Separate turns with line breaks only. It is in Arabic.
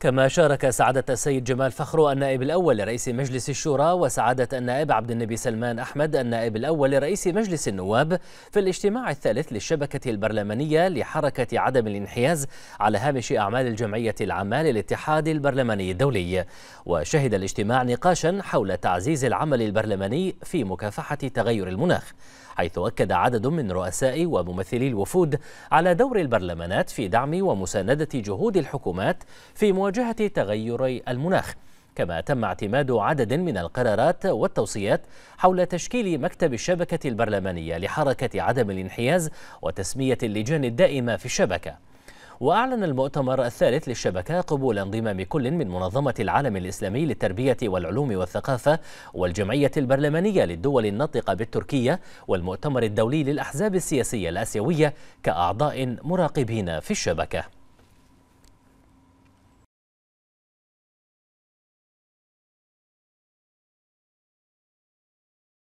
كما شارك سعادة السيد جمال فخرو النائب الأول لرئيس مجلس الشورى وسعادة النائب عبد النبي سلمان أحمد النائب الأول لرئيس مجلس النواب في الاجتماع الثالث للشبكة البرلمانية لحركة عدم الانحياز على هامش أعمال الجمعية العامة للاتحاد البرلماني الدولي وشهد الاجتماع نقاشا حول تعزيز العمل البرلماني في مكافحة تغير المناخ حيث أكد عدد من رؤساء وممثلي الوفود على دور البرلمانات في دعم ومساندة جهود الحكومات في لمواجهة تغيري المناخ كما تم اعتماد عدد من القرارات والتوصيات حول تشكيل مكتب الشبكة البرلمانية لحركة عدم الانحياز وتسمية اللجان الدائمة في الشبكة وأعلن المؤتمر الثالث للشبكة قبول انضمام كل من منظمة العالم الإسلامي للتربية والعلوم والثقافة والجمعية البرلمانية للدول الناطقة بالتركية والمؤتمر الدولي للأحزاب السياسية الآسيوية كأعضاء مراقبين في الشبكة